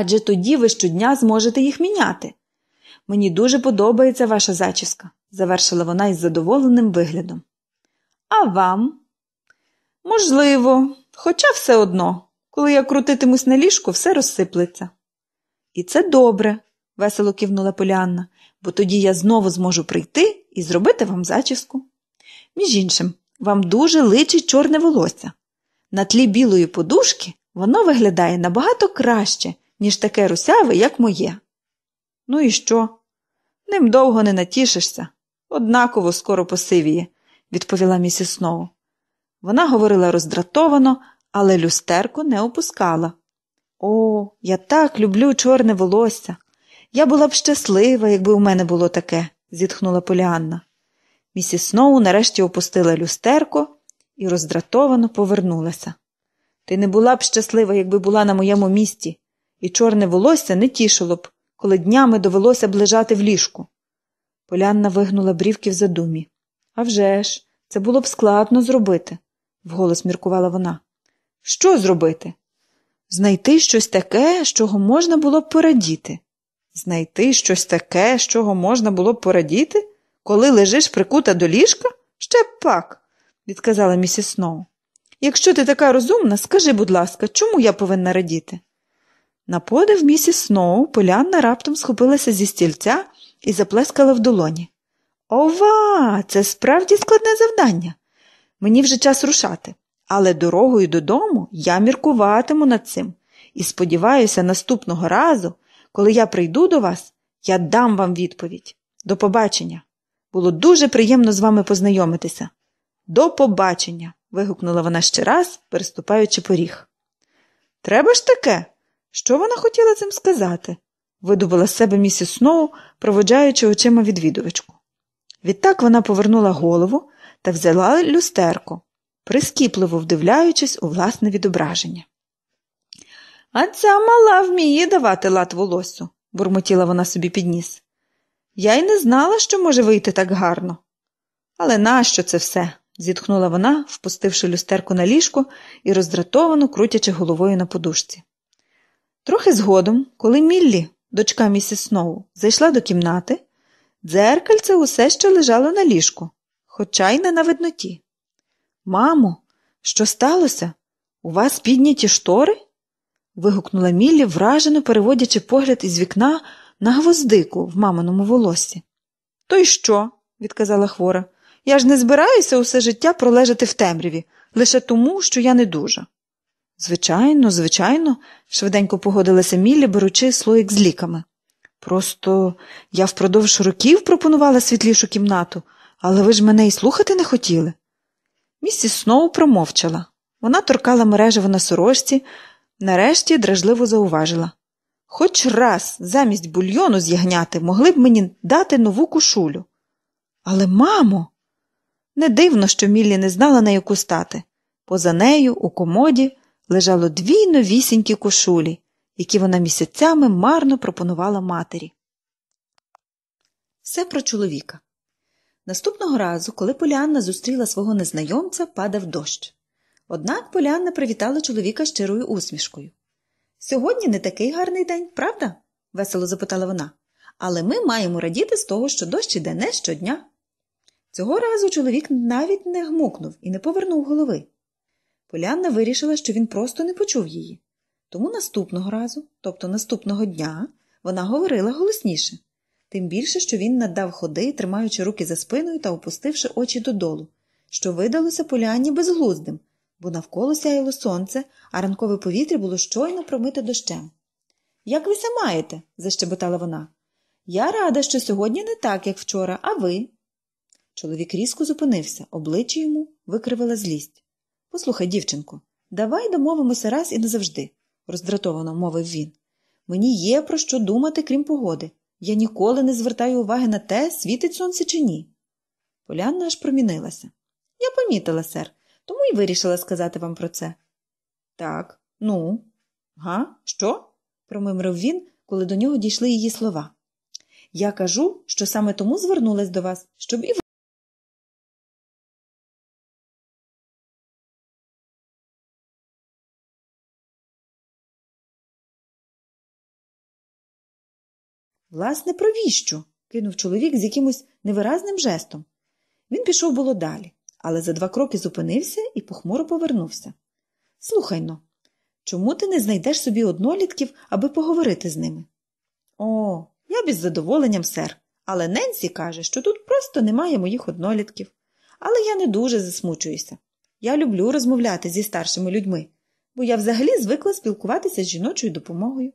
адже тоді ви щодня зможете їх міняти. Мені дуже подобається ваша зачіска, завершила вона із задоволеним виглядом. А вам? Можливо, хоча все одно, коли я крутитимусь на ліжку, все розсиплеться. І це добре, весело кивнула Поліанна, бо тоді я знову зможу прийти і зробити вам зачіску. Між іншим, вам дуже личить чорне волосся. На тлі білої подушки воно виглядає набагато краще, ніж таке русяве, як моє. Ну і що? Ним довго не натішишся, однаково скоро посивіє, відповіла місіс Сноу. Вона говорила роздратовано, але люстерку не опускала. О, я так люблю чорне волосся. Я була б щаслива, якби у мене було таке, зітхнула Поліанна. Місіс Сноу нарешті опустила люстерко і роздратовано повернулася. Ти не була б щаслива, якби була на моєму місці, і чорне волосся не тішило б, коли днями довелося б лежати в ліжку. Полянна вигнула брівки в задумі. «А вже ж, це було б складно зробити, вголос міркувала вона. Що зробити? Знайти щось таке, з чого можна було б порадіти. Знайти щось таке, з чого можна було б порадіти? Коли лежиш прикута до ліжка? Ще б пак, відказала місіс Сноу. Якщо ти така розумна, скажи, будь ласка, чому я повинна радіти? На подив місіс Сноу полянна раптом схопилася зі стільця і заплескала в долоні. Ова, це справді складне завдання. Мені вже час рушати, але дорогою додому я міркуватиму над цим і сподіваюся, наступного разу, коли я прийду до вас, я дам вам відповідь. До побачення. Було дуже приємно з вами познайомитися. До побачення. вигукнула вона ще раз, переступаючи поріг. Треба ж таке. Що вона хотіла цим сказати? видувала з себе місіс Сноу, проводжаючи очима відвідувачку. Відтак вона повернула голову та взяла люстерко, прискіпливо вдивляючись у власне відображення. А ця мала вміє давати лад волосю, бурмотіла вона собі під ніс. Я й не знала, що може вийти так гарно. Але нащо це все? зітхнула вона, впустивши люстерку на ліжко і роздратовано крутячи головою на подушці. Трохи згодом, коли Міллі, дочка місіс Сноу, зайшла до кімнати, дзеркальце усе ще лежало на ліжку, хоча й не на видноті. Мамо, що сталося? У вас підняті штори? вигукнула Міллі, вражено переводячи погляд із вікна на гвоздику в маминому волосі. То й що? відказала хвора. Я ж не збираюся усе життя пролежати в темряві, лише тому, що я не дуже. Звичайно, звичайно, швиденько погодилася Міллі, беручи слоїк з ліками. Просто я впродовж років пропонувала світлішу кімнату, але ви ж мене і слухати не хотіли. Місіс Сноу промовчала. Вона торкала мережево на сорочці, нарешті дражливо зауважила Хоч раз замість бульйону з ягняти могли б мені дати нову кушулю. Але, мамо, не дивно, що Міллі не знала, на яку стати. Поза нею, у комоді, лежало дві новісінькі кошулі, які вона місяцями марно пропонувала матері. Все про чоловіка. Наступного разу, коли Поліанна зустріла свого незнайомця, падав дощ. Однак Поліанна привітала чоловіка щирою усмішкою. Сьогодні не такий гарний день, правда? весело запитала вона. Але ми маємо радіти з того, що дощ іде не щодня. Цього разу чоловік навіть не гмукнув і не повернув голови. Полянна вирішила, що він просто не почув її. Тому наступного разу, тобто наступного дня, вона говорила голосніше, тим більше, що він надав ходи, тримаючи руки за спиною та опустивши очі додолу, що видалося поляні безглуздим, бо навколо сяяло сонце, а ранкове повітря було щойно промите дощем. Як ви вися маєте? защебетала вона. Я рада, що сьогодні не так, як вчора, а ви. Чоловік різко зупинився, обличчя йому викривила злість. Послухай, дівчинку, давай домовимося раз і назавжди, роздратовано мовив він. Мені є про що думати, крім погоди. Я ніколи не звертаю уваги на те, світить сонце чи ні. Полянна аж промінилася. Я помітила, сер, тому й вирішила сказати вам про це. Так, ну, га, що? промимрив він, коли до нього дійшли її слова. Я кажу, що саме тому звернулась до вас, щоб і ви. Власне, провіщо? кинув чоловік з якимось невиразним жестом. Він пішов було далі, але за два кроки зупинився і похмуро повернувся. Слухай но, чому ти не знайдеш собі однолітків, аби поговорити з ними? О, я б із задоволенням, сер, але Ненсі каже, що тут просто немає моїх однолітків. Але я не дуже засмучуюся. Я люблю розмовляти зі старшими людьми, бо я взагалі звикла спілкуватися з жіночою допомогою.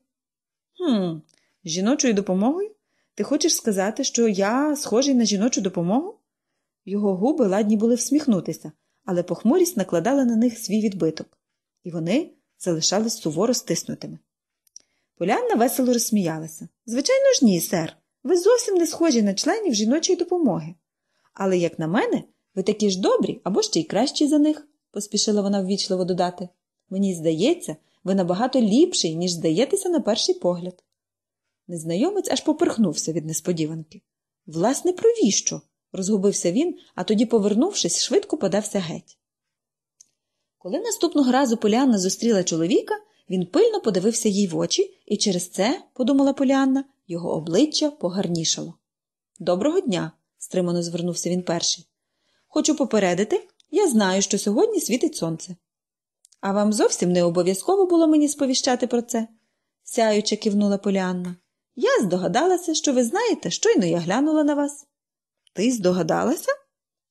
Хм, жіночою допомогою? Ти хочеш сказати, що я схожий на жіночу допомогу? Його губи ладні були всміхнутися, але похмурість накладала на них свій відбиток, і вони залишались суворо стиснутими. Поляна весело розсміялася. Звичайно ж, ні, сер. Ви зовсім не схожі на членів жіночої допомоги. Але, як на мене, ви такі ж добрі або ще й кращі за них, поспішила вона ввічливо додати. Мені здається, ви набагато ліпший, ніж здаєтеся на перший погляд. Незнайомець аж поперхнувся від несподіванки. Власне, провіщо? розгубився він, а тоді, повернувшись, швидко подався геть. Коли наступного разу Поліанна зустріла чоловіка, він пильно подивився їй в очі, і через це, подумала Поліанна, його обличчя погарнішало. Доброго дня, стримано звернувся він перший. Хочу попередити, я знаю, що сьогодні світить сонце. А вам зовсім не обов'язково було мені сповіщати про це, сяюче кивнула Поліанна. Я здогадалася, що ви знаєте, щойно я глянула на вас. Ти здогадалася?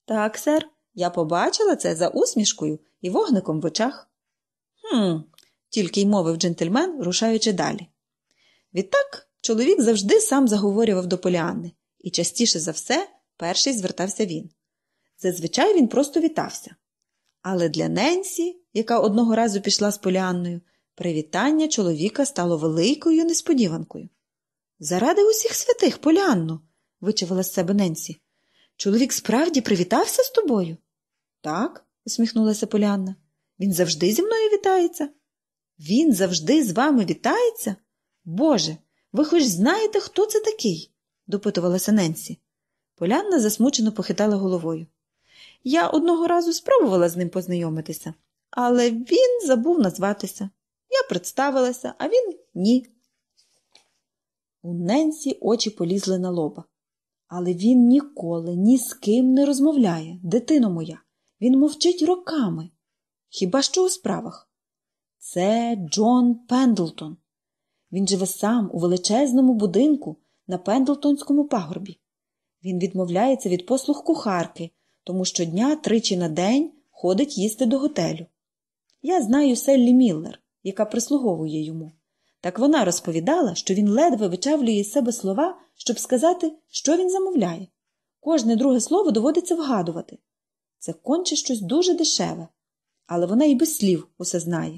Так, сер, я побачила це за усмішкою і вогником в очах. Хм, тільки й мовив джентльмен, рушаючи далі. Відтак чоловік завжди сам заговорював до Поліанни, і частіше за все перший звертався він. Зазвичай він просто вітався. Але для Ненсі, яка одного разу пішла з Поліанною, привітання чоловіка стало великою несподіванкою. Заради усіх святих, Полянно, вичавила з себе Ненсі. Чоловік справді привітався з тобою? Так, усміхнулася Полянна. Він завжди зі мною вітається. Він завжди з вами вітається? Боже, ви хоч знаєте, хто це такий? допитувалася Ненсі. Полянна засмучено похитала головою. Я одного разу спробувала з ним познайомитися, але він забув назватися. Я представилася, а він ні. У Ненсі очі полізли на лоба. Але він ніколи ні з ким не розмовляє, дитино моя. Він мовчить роками. Хіба що у справах? Це Джон Пендлтон. Він живе сам у величезному будинку на Пендлтонському пагорбі. Він відмовляється від послуг кухарки, тому що дня тричі на день ходить їсти до готелю. Я знаю Селлі Міллер, яка прислуговує йому. Так вона розповідала, що він ледве вичавлює із себе слова, щоб сказати, що він замовляє. Кожне друге слово доводиться вгадувати. Це конче щось дуже дешеве, але вона і без слів усе знає.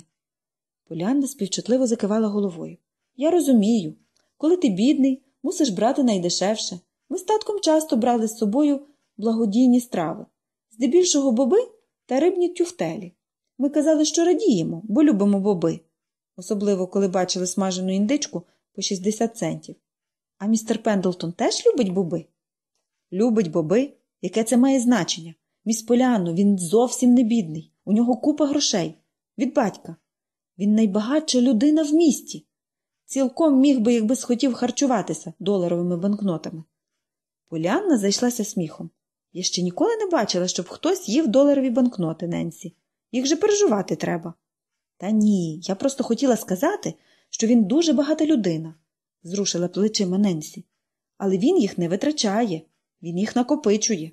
Полянда співчутливо закивала головою. Я розумію, коли ти бідний, мусиш брати найдешевше. Ми з татком часто брали з собою благодійні страви, здебільшого боби та рибні тюфтелі. Ми казали, що радіємо, бо любимо боби особливо коли бачили смажену індичку по 60 центів. А містер Пендлтон теж любить боби? Любить боби, яке це має значення. Міс Поляно, він зовсім не бідний. У нього купа грошей. Від батька. Він найбагатша людина в місті. Цілком міг би, якби схотів харчуватися доларовими банкнотами. Полянна зайшлася сміхом. Я ще ніколи не бачила, щоб хтось їв доларові банкноти Ненсі. Їх же пережувати треба. Та ні, я просто хотіла сказати, що він дуже багата людина, зрушила плечима Ненсі. Але він їх не витрачає, він їх накопичує.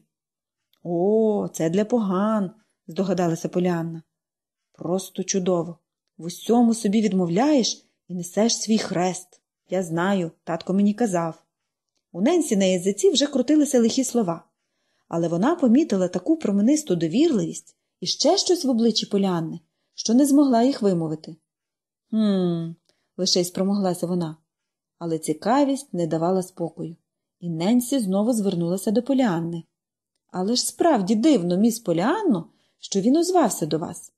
О, це для поган, здогадалася Полянна. Просто чудово. В усьому собі відмовляєш і несеш свій хрест. Я знаю, татко мені казав. У Ненсі на язиці вже крутилися лихі слова, але вона помітила таку променисту довірливість і ще щось в обличчі Полянни, що не змогла їх вимовити. Гм, лише й спромоглася вона, але цікавість не давала спокою, і Ненсі знову звернулася до Поліанни. Але ж справді дивно, міс Поліанно, що він озвався до вас.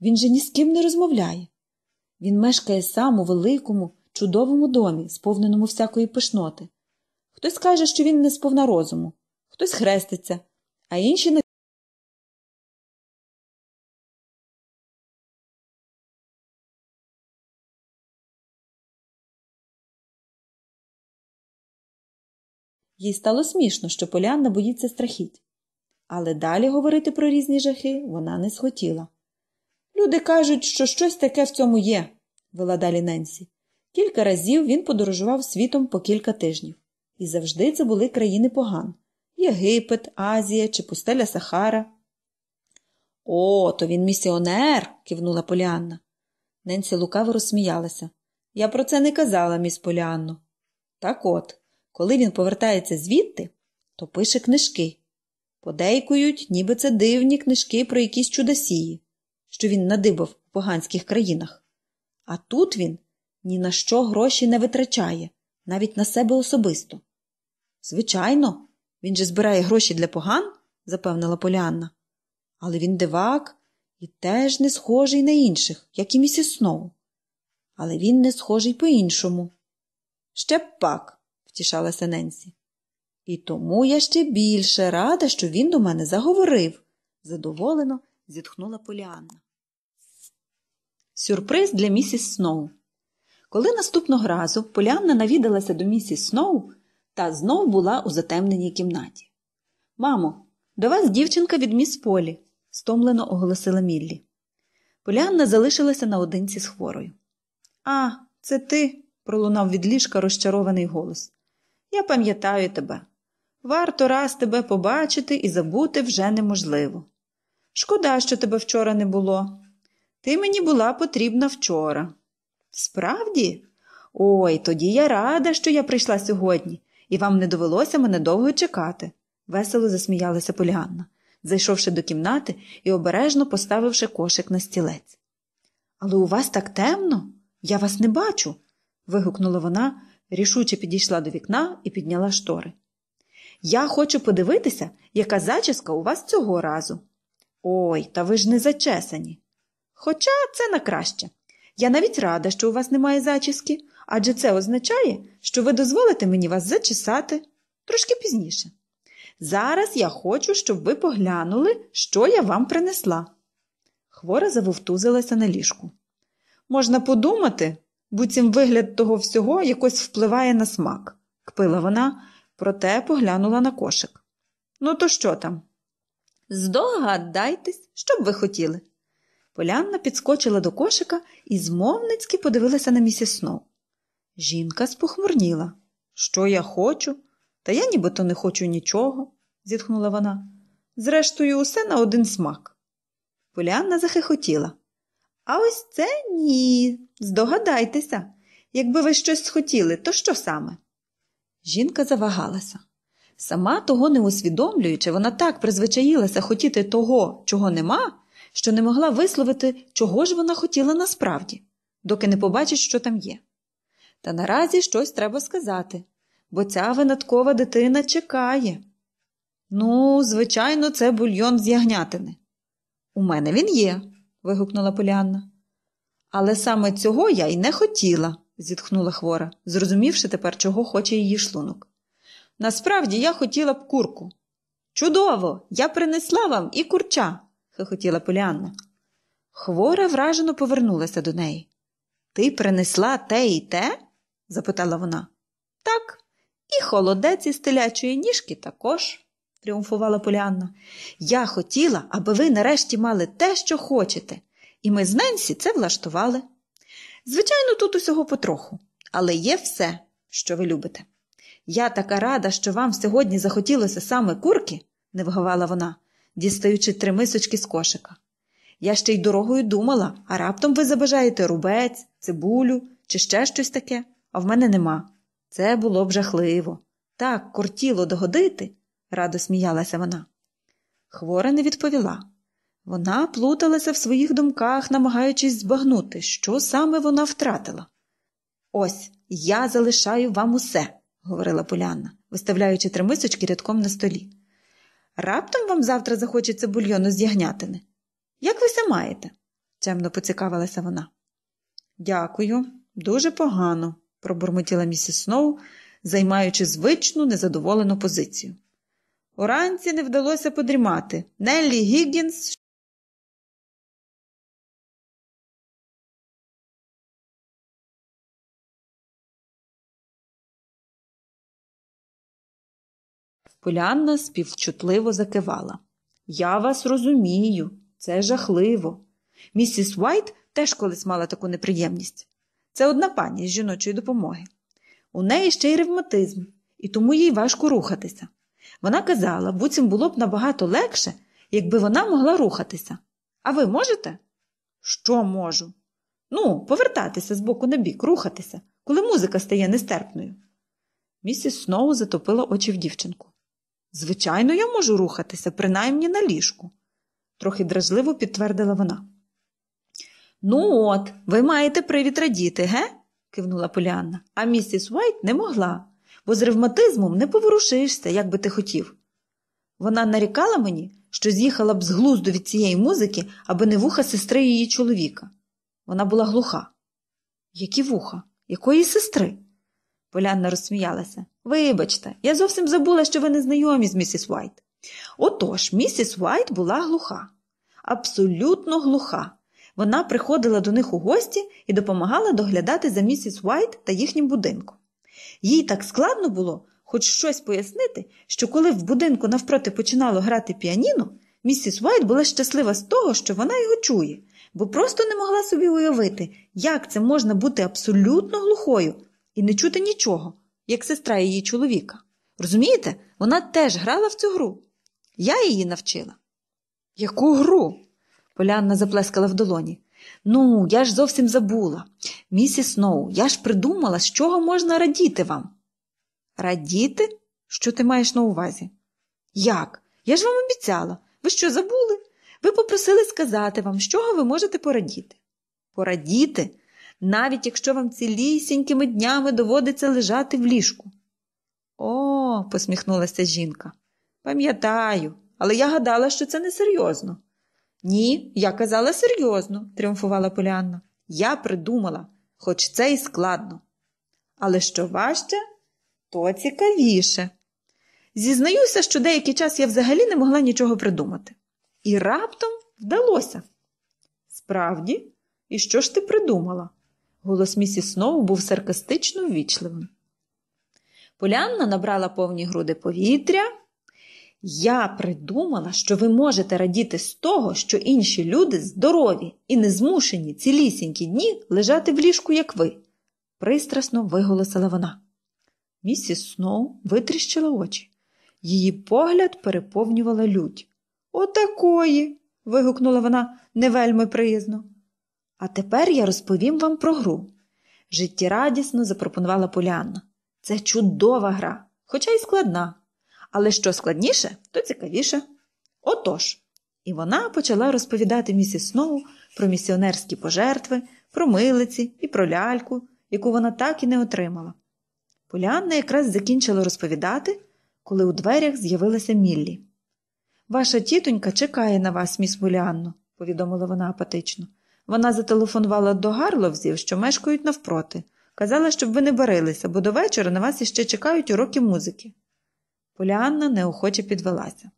Він же ні з ким не розмовляє. Він мешкає сам у великому, чудовому домі, сповненому всякої пишноти. Хтось каже, що він не сповна розуму, хтось хреститься, а інші не. Їй стало смішно, що Полянна боїться страхіть. Але далі говорити про різні жахи вона не схотіла. Люди кажуть, що щось таке в цьому є, вела далі Ненсі. Кілька разів він подорожував світом по кілька тижнів. І завжди це були країни поган Єгипет, Азія чи пустеля Сахара. О, то він місіонер, кивнула Поліанна. Ненсі лукаво розсміялася. Я про це не казала, міс Поліанно. Так от, коли він повертається звідти, то пише книжки. Подейкують, ніби це дивні книжки про якісь чудосії, що він надибав у поганських країнах. А тут він ні на що гроші не витрачає, навіть на себе особисто. Звичайно, він же збирає гроші для поган, запевнила Поліанна. Але він дивак і теж не схожий на інших, як і місіс Сноу. Але він не схожий по іншому. Ще б пак втішалася Ненсі. І тому я ще більше рада, що він до мене заговорив, задоволено зітхнула Поліанна. Сюрприз для місіс Сноу. Коли наступного разу Поліанна навідалася до місіс Сноу та знов була у затемненій кімнаті. Мамо, до вас дівчинка від міс Полі, стомлено оголосила Міллі. Поліанна залишилася наодинці з хворою. А, це ти, пролунав від ліжка розчарований голос. Я пам'ятаю тебе. Варто раз тебе побачити і забути вже неможливо. Шкода, що тебе вчора не було. Ти мені була потрібна вчора. Справді? Ой, тоді я рада, що я прийшла сьогодні, і вам не довелося мене довго чекати, весело засміялася Поліанна, зайшовши до кімнати і обережно поставивши кошик на стілець. Але у вас так темно, я вас не бачу. вигукнула вона, рішуче підійшла до вікна і підняла штори. Я хочу подивитися, яка зачіска у вас цього разу. Ой, та ви ж не зачесані. Хоча це на краще. Я навіть рада, що у вас немає зачіски, адже це означає, що ви дозволите мені вас зачесати трошки пізніше. Зараз я хочу, щоб ви поглянули, що я вам принесла. Хвора завовтузилася на ліжку. Можна подумати, Буцім вигляд того всього якось впливає на смак, кпила вона, проте поглянула на кошик. Ну, то що там? Здогадайтесь, що б ви хотіли. Полянна підскочила до кошика і змовницьки подивилася на місіс Сноу. Жінка спохмурніла. Що я хочу? Та я нібито не хочу нічого, зітхнула вона. Зрештою, усе на один смак. Полянна захихотіла. А ось це ні. Здогадайтеся, якби ви щось схотіли, то що саме? Жінка завагалася. Сама того не усвідомлюючи, вона так призвичаїлася хотіти того, чого нема, що не могла висловити, чого ж вона хотіла насправді, доки не побачить, що там є. Та наразі щось треба сказати, бо ця винаткова дитина чекає. Ну, звичайно, це бульйон з ягнятини. У мене він є вигукнула Поліанна. Але саме цього я й не хотіла, зітхнула хвора, зрозумівши тепер, чого хоче її шлунок. Насправді я хотіла б курку. Чудово! Я принесла вам і курча, хихотіла Поліанна. Хвора вражено повернулася до неї. Ти принесла те і те? запитала вона. Так, і холодець із телячої ніжки також тріумфувала Поліанна. Я хотіла, аби ви нарешті мали те, що хочете, і ми з Ненсі це влаштували. Звичайно, тут усього потроху, але є все, що ви любите. Я така рада, що вам сьогодні захотілося саме курки, не вгавала вона, дістаючи три мисочки з кошика. Я ще й дорогою думала, а раптом ви забажаєте рубець, цибулю чи ще щось таке, а в мене нема. Це було б жахливо. Так кортіло догодити, радо сміялася вона. Хвора не відповіла. Вона плуталася в своїх думках, намагаючись збагнути, що саме вона втратила. Ось я залишаю вам усе, говорила поляна, виставляючи тримисочки рядком на столі. Раптом вам завтра захочеться бульйону з ягнятини. Як ви це маєте? темно поцікавилася вона. Дякую, дуже погано, пробурмотіла місіс Сноу, займаючи звичну незадоволену позицію. Уранці не вдалося подрімати. Неллі Гіггінс Полянна співчутливо закивала. Я вас розумію, це жахливо. Місіс Уайт теж колись мала таку неприємність. Це одна пані з жіночої допомоги. У неї ще й ревматизм, і тому їй важко рухатися. Вона казала, буцім було б набагато легше, якби вона могла рухатися. А ви можете? Що можу? Ну, повертатися з боку на бік, рухатися, коли музика стає нестерпною. Місіс Сноу затопила очі в дівчинку. Звичайно, я можу рухатися, принаймні на ліжку, трохи дражливо підтвердила вона. Ну, от, ви маєте привід радіти, ге? кивнула Поліанна, а місіс Уайт не могла бо з ревматизмом не поворушишся, як би ти хотів. Вона нарікала мені, що з'їхала б з глузду від цієї музики, аби не вуха сестри її чоловіка. Вона була глуха. Які вуха? Якої сестри? Поляна розсміялася. Вибачте, я зовсім забула, що ви не знайомі з місіс Уайт. Отож, місіс Уайт була глуха, абсолютно глуха. Вона приходила до них у гості і допомагала доглядати за місіс Уайт та їхнім будинком. Їй так складно було хоч щось пояснити, що коли в будинку навпроти починало грати піаніно, місіс Уайт була щаслива з того, що вона його чує, бо просто не могла собі уявити, як це можна бути абсолютно глухою і не чути нічого, як сестра її чоловіка. Розумієте, вона теж грала в цю гру. Я її навчила. Яку гру? Полянна заплескала в долоні. Ну, я ж зовсім забула. Місіс Сноу, я ж придумала, з чого можна радіти вам. Радіти? Що ти маєш на увазі? Як? Я ж вам обіцяла. Ви що забули? Ви попросили сказати вам, з чого ви можете порадіти. Порадіти, навіть якщо вам цілісінькими днями доводиться лежати в ліжку. О, посміхнулася жінка. Пам'ятаю, але я гадала, що це несерйозно. Ні, я казала серйозно, тріумфувала Поліанна. Я придумала, хоч це і складно. Але що важче, то цікавіше. Зізнаюся, що деякий час я взагалі не могла нічого придумати. І раптом вдалося. Справді, і що ж ти придумала? Голос місіс Сноу був саркастично ввічливим. Полянна набрала повні груди повітря. Я придумала, що ви можете радіти з того, що інші люди здорові і не змушені цілісінькі дні лежати в ліжку, як ви, пристрасно виголосила вона. Місіс Сноу витріщила очі. Її погляд переповнювала лють. Отакої. вигукнула вона не вельми приязно. А тепер я розповім вам про гру. Життєрадісно запропонувала Полянна. Це чудова гра, хоча й складна але що складніше, то цікавіше. Отож. І вона почала розповідати місіс Сноу про місіонерські пожертви, про милиці і про ляльку, яку вона так і не отримала. Поліанна якраз закінчила розповідати, коли у дверях з'явилася Міллі. Ваша тітонька чекає на вас, міс Поліанно, повідомила вона апатично. Вона зателефонувала до Гарловзів, що мешкають навпроти. Казала, щоб ви не барилися, бо до вечора на вас іще чекають уроки музики. Поліанна неохоче підвелася.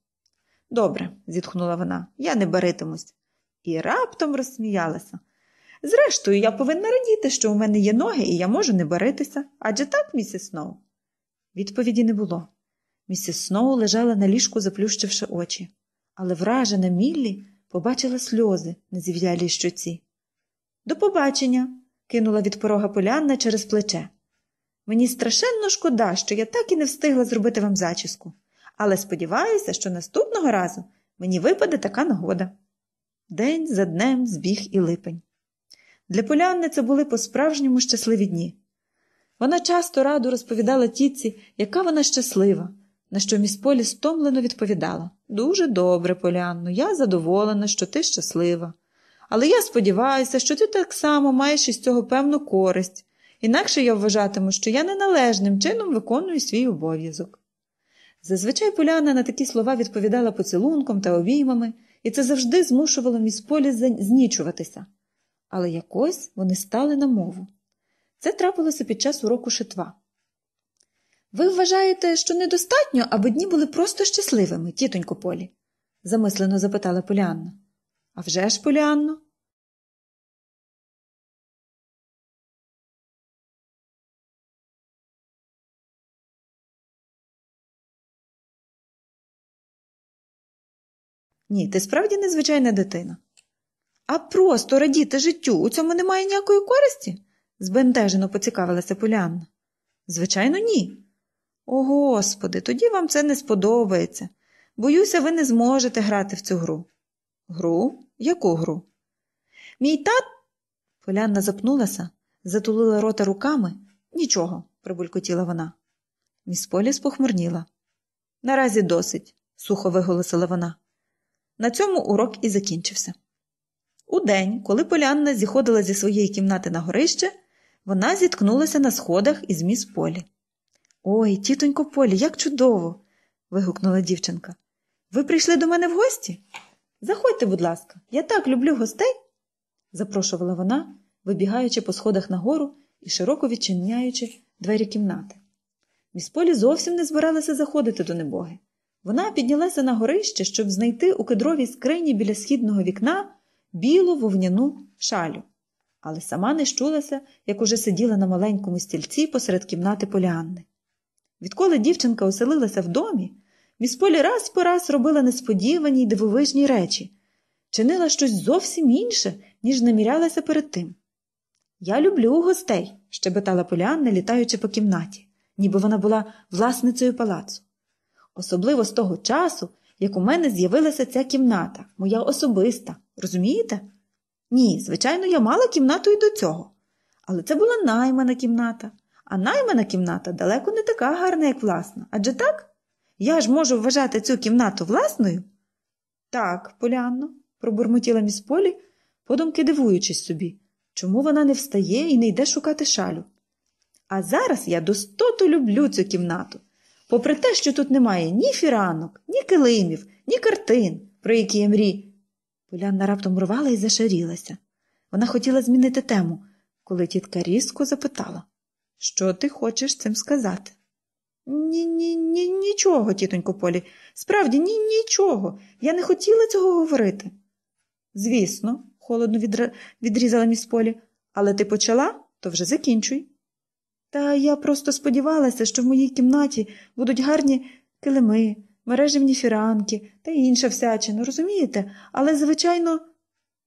Добре, зітхнула вона, я не баритимусь. І раптом розсміялася. Зрештою, я повинна радіти, що у мене є ноги, і я можу не баритися. Адже так, місіс Сноу? Відповіді не було. Місіс Сноу лежала на ліжку, заплющивши очі, але вражена Міллі побачила сльози на зів'ялій щуці. До побачення, кинула від порога полянна через плече. Мені страшенно шкода, що я так і не встигла зробити вам зачіску, але сподіваюся, що наступного разу мені випаде така нагода. День за днем збіг і липень. Для полянни це були по-справжньому щасливі дні. Вона часто раду розповідала тітці, яка вона щаслива, на що Полі стомлено відповідала Дуже добре, Полянно, я задоволена, що ти щаслива. Але я сподіваюся, що ти так само маєш із цього певну користь інакше я вважатиму, що я неналежним чином виконую свій обов'язок. Зазвичай Поляна на такі слова відповідала поцілунком та обіймами, і це завжди змушувало міс Полі знічуватися. Але якось вони стали на мову. Це трапилося під час уроку шитва. Ви вважаєте, що недостатньо, аби дні були просто щасливими, тітонько Полі? замислено запитала Поліанна. «А вже ж, Поліанно, Ні, ти справді незвичайна дитина. А просто радіти життю у цьому немає ніякої користі? збентежено поцікавилася Поліанна. Звичайно, ні. О, Господи, тоді вам це не сподобається. Боюся, ви не зможете грати в цю гру. Гру? Яку гру? Мій тат. Полянна запнулася, затулила рота руками. Нічого, пробулькотіла вона. Міс Полі спохмурніла. Наразі досить, сухо виголосила вона. На цьому урок і закінчився. У день, коли Полянна зіходила зі своєї кімнати на горище, вона зіткнулася на сходах із міс Полі. Ой, тітонько Полі, як чудово! вигукнула дівчинка. Ви прийшли до мене в гості? Заходьте, будь ласка, я так люблю гостей, запрошувала вона, вибігаючи по сходах нагору і широко відчиняючи двері кімнати. Міс Полі зовсім не збиралася заходити до небоги. Вона піднялася на горище, щоб знайти у кедровій скрині біля східного вікна білу вовняну шалю, але сама не щулася, як уже сиділа на маленькому стільці посеред кімнати Поліанни. Відколи дівчинка оселилася в домі, місполі раз по раз робила несподівані й дивовижні речі, чинила щось зовсім інше, ніж намірялася перед тим. Я люблю гостей, щебетала Поліанна, літаючи по кімнаті, ніби вона була власницею палацу особливо з того часу, як у мене з'явилася ця кімната, моя особиста, розумієте? Ні, звичайно, я мала кімнату і до цього. Але це була наймана кімната. А наймана кімната далеко не така гарна, як власна. Адже так? Я ж можу вважати цю кімнату власною? Так, Полянно, пробурмотіла міс Полі, подумки дивуючись собі, чому вона не встає і не йде шукати шалю. А зараз я достоту люблю цю кімнату попри те, що тут немає ні фіранок, ні килимів, ні картин, про які я мрій. Полянна раптом рвала і зашарілася. Вона хотіла змінити тему, коли тітка різко запитала, що ти хочеш цим сказати? Ні, ні, ні, нічого, тітонько Полі. Справді, ні, нічого. Я не хотіла цього говорити. Звісно, холодно відрізала міс Полі, але ти почала, то вже закінчуй. Та я просто сподівалася, що в моїй кімнаті будуть гарні килими, мережевні фіранки та інша всячина, ну, розумієте? Але, звичайно,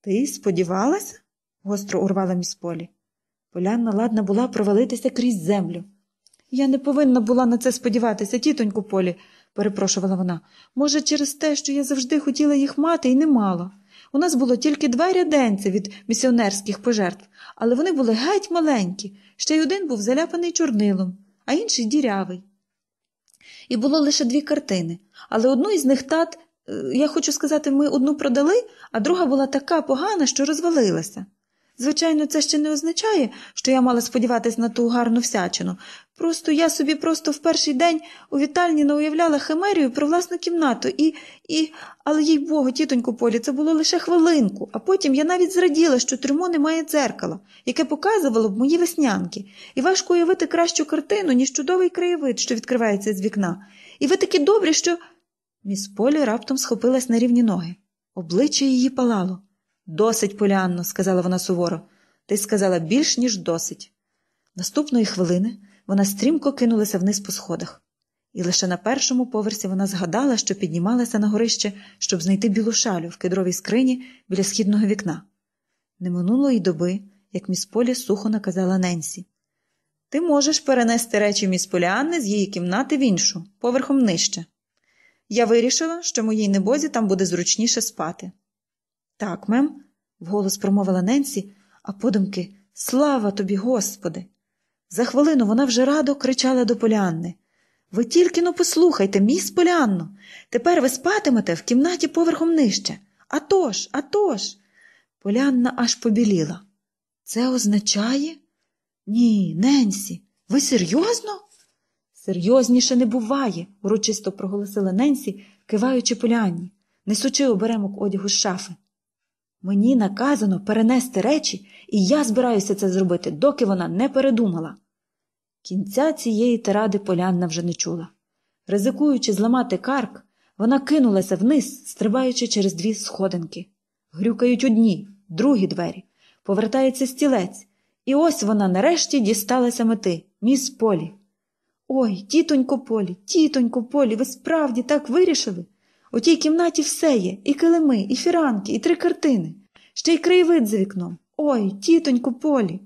ти сподівалася? гостро урвала міс полі. Поляна ладна була провалитися крізь землю. Я не повинна була на це сподіватися, тітоньку Полі, перепрошувала вона. Може, через те, що я завжди хотіла їх мати і не мала. У нас було тільки два ряденці від місіонерських пожертв, але вони були геть маленькі, ще й один був заляпаний чорнилом, а інший дірявий. І було лише дві картини, але одну із них тат, е, я хочу сказати, ми одну продали, а друга була така погана, що розвалилася. Звичайно, це ще не означає, що я мала сподіватись на ту гарну всячину. Просто я собі просто в перший день у вітальні не уявляла химерію про власну кімнату і, і, але, їй богу, тітоньку Полі, це було лише хвилинку, а потім я навіть зраділа, що трюмо немає дзеркала, яке показувало б мої веснянки, і важко уявити кращу картину, ніж чудовий краєвид, що відкривається з вікна. І ви такі добрі, що. Міс Полі раптом схопилась на рівні ноги. Обличчя її палало. Досить, Полянно, сказала вона суворо, ти сказала більш, ніж досить. Наступної хвилини вона стрімко кинулася вниз по сходах, і лише на першому поверсі вона згадала, що піднімалася на горище, щоб знайти білу шалю в кедровій скрині біля східного вікна. Не минуло й доби, як міс Полі сухо наказала Ненсі. Ти можеш перенести речі міс Поліанни з її кімнати в іншу, поверхом нижче. Я вирішила, що моїй небозі там буде зручніше спати. Так, мем, вголос промовила Ненсі, а подумки Слава тобі, Господи! За хвилину вона вже радо кричала до полянни. Ви тільки но ну послухайте, міс Полянно, тепер ви спатимете в кімнаті поверхом нижче. А тож, а тож!» Полянна аж побіліла. Це означає? Ні, Ненсі, ви серйозно? Серйозніше не буває, урочисто проголосила Ненсі, киваючи полянні, несучи оберемок одягу з шафи. Мені наказано перенести речі, і я збираюся це зробити, доки вона не передумала. Кінця цієї тиради полянна вже не чула. Ризикуючи зламати карк, вона кинулася вниз, стрибаючи через дві сходинки. Грюкають одні, другі двері, повертається стілець, і ось вона нарешті дісталася мети міс Полі. Ой, тітонько Полі, тітонько Полі, ви справді так вирішили? У тій кімнаті все є і килими, і фіранки, і три картини, ще й краєвид за вікном. Ой, тітоньку полі.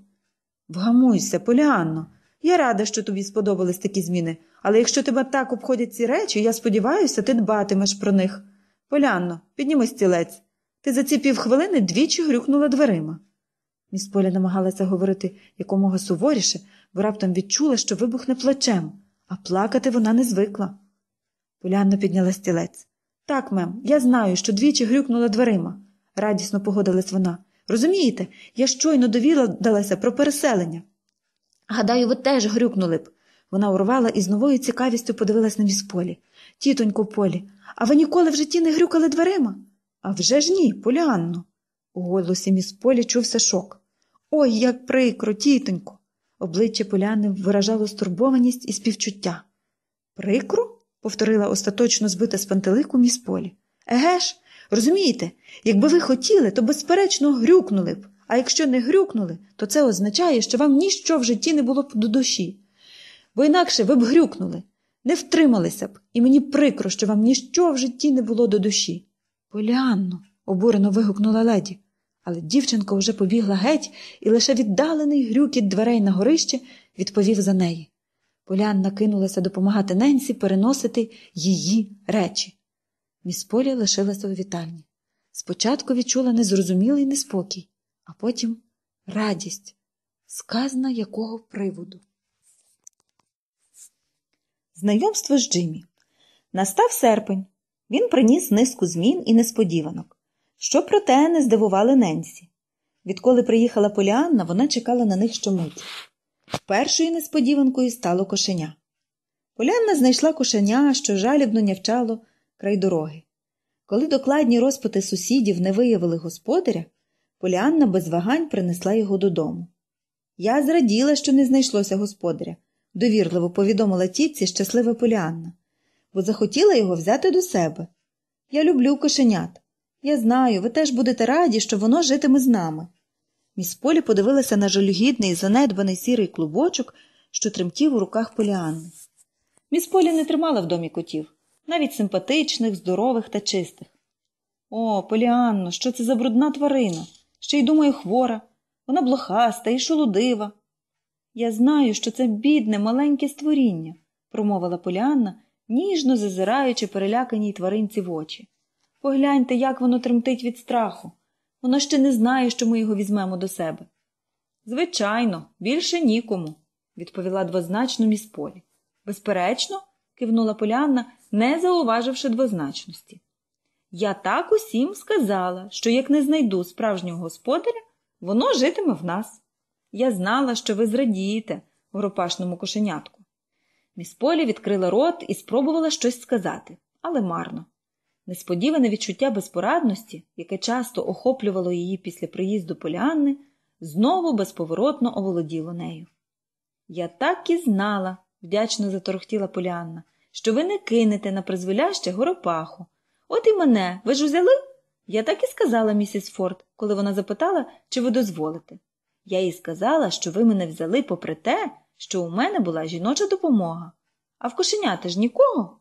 Вгамуйся, Поліанно. Я рада, що тобі сподобались такі зміни, але якщо тебе так обходять ці речі, я сподіваюся, ти дбатимеш про них. Полянно, підніми стілець. Ти за ці півхвилини двічі грюкнула дверима. Міс Поля намагалася говорити якомога суворіше, бо раптом відчула, що вибухне плачем, а плакати вона не звикла. Полянно підняла стілець. Так, мем, я знаю, що двічі грюкнула дверима, радісно погодилась вона. Розумієте, я щойно довіла далася про переселення. Гадаю, ви теж грюкнули б. Вона урвала і з новою цікавістю подивилась на вісполі. Тітонько Полі, а ви ніколи в житті не грюкали дверима? «А вже ж ні, Поліанно. У голосі міс Полі чувся шок. Ой, як прикро, тітонько. Обличчя Поліани виражало стурбованість і співчуття. Прикро? повторила остаточно збита з пантелику міс Полі. Еге ж, розумієте, якби ви хотіли, то безперечно грюкнули б, а якщо не грюкнули, то це означає, що вам ніщо в житті не було б до душі. Бо інакше ви б грюкнули, не втрималися б, і мені прикро, що вам ніщо в житті не було до душі. Поліанно, обурено вигукнула леді. Але дівчинка вже побігла геть, і лише віддалений грюкіт дверей на горище відповів за неї. Полянна кинулася допомагати Ненсі переносити її речі. Міс Полі лишилася у вітальні. Спочатку відчула незрозумілий неспокій, а потім радість, сказна якого приводу. Знайомство з Джимі. Настав серпень. Він приніс низку змін і несподіванок, що, проте, не здивували Ненсі. Відколи приїхала Поліанна, вона чекала на них щомить. Першою несподіванкою стало кошеня. Полянна знайшла кошеня, що жалібно нявчало край дороги. Коли докладні розпити сусідів не виявили господаря, Поліанна без вагань принесла його додому. Я зраділа, що не знайшлося господаря, довірливо повідомила тітці щаслива Поліанна, бо захотіла його взяти до себе. Я люблю кошенят. Я знаю, ви теж будете раді, що воно житиме з нами. Міс Полі подивилася на жалюгідний, занедбаний сірий клубочок, що тремтів у руках Поліанни. Міс Полі не тримала в домі котів, навіть симпатичних, здорових та чистих. О, Поліанно, що це за брудна тварина, ще й думаю, хвора. Вона блохаста і шолудива. Я знаю, що це бідне, маленьке створіння, промовила Поліанна, ніжно зазираючи переляканій тваринці в очі. Погляньте, як воно тремтить від страху. Вона ще не знає, що ми його візьмемо до себе. Звичайно, більше нікому, відповіла двозначно міс Полі. Безперечно, кивнула Поліанна, не зауваживши двозначності. Я так усім сказала, що як не знайду справжнього господаря, воно житиме в нас. Я знала, що ви зрадієте гропашному кошенятку. Міс Полі відкрила рот і спробувала щось сказати, але марно. Несподіване відчуття безпорадності, яке часто охоплювало її після приїзду Поліанни, знову безповоротно оволоділо нею. Я так і знала, вдячно заторохтіла Поліанна, що ви не кинете на призволяще горопаху. От і мене, ви ж узяли? Я так і сказала місіс Форд, коли вона запитала, чи ви дозволите. Я їй сказала, що ви мене взяли попри те, що у мене була жіноча допомога. А в кошенята ж нікого?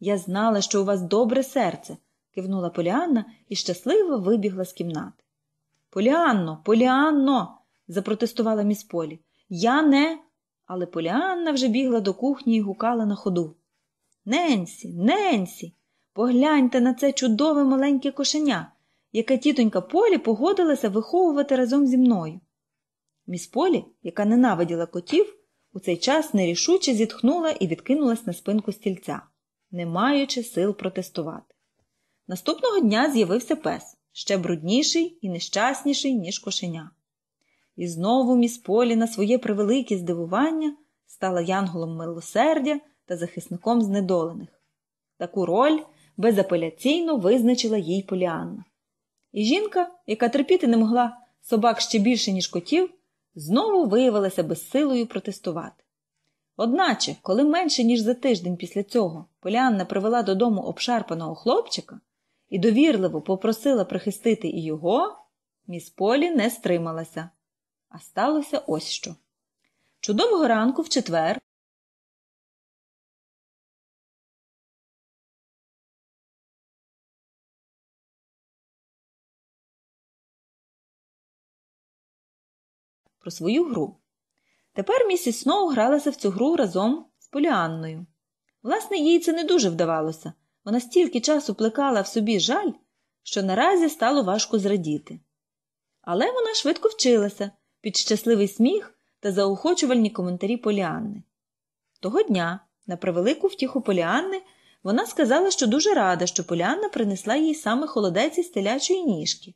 Я знала, що у вас добре серце, кивнула Поліанна і щасливо вибігла з кімнати. Поліанно, Поліанно, запротестувала міс Полі. Я не. Але Поліанна вже бігла до кухні і гукала на ходу. Ненсі, Ненсі, погляньте на це чудове маленьке кошеня, яке тітонька Полі погодилася виховувати разом зі мною. Міс Полі, яка ненавиділа котів, у цей час нерішуче зітхнула і відкинулась на спинку стільця не маючи сил протестувати. Наступного дня з'явився пес, ще брудніший і нещасніший, ніж кошеня. І знову міс Полі на своє превелике здивування стала янголом милосердя та захисником знедолених. Таку роль безапеляційно визначила їй Поліанна. І жінка, яка терпіти не могла собак ще більше, ніж котів, знову виявилася безсилою протестувати. Одначе, коли менше ніж за тиждень після цього Поліанна привела додому обшарпаного хлопчика і довірливо попросила прихистити і його, міс Полі не стрималася. А сталося ось що. Чудового ранку в четвер. Про свою гру Тепер місіс Сноу гралася в цю гру разом з Поліанною. Власне, їй це не дуже вдавалося. Вона стільки часу плекала в собі жаль, що наразі стало важко зрадіти. Але вона швидко вчилася під щасливий сміх та заохочувальні коментарі Поліанни. Того дня, на превелику втіху Поліанни, вона сказала, що дуже рада, що Поліанна принесла їй саме холодець із телячої ніжки,